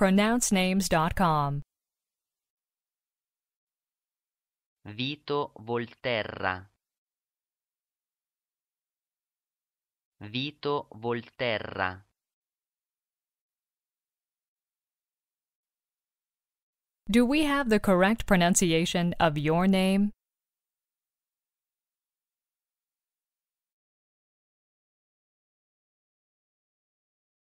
pronouncenames.com. Vito Volterra. Vito Volterra. Do we have the correct pronunciation of your name?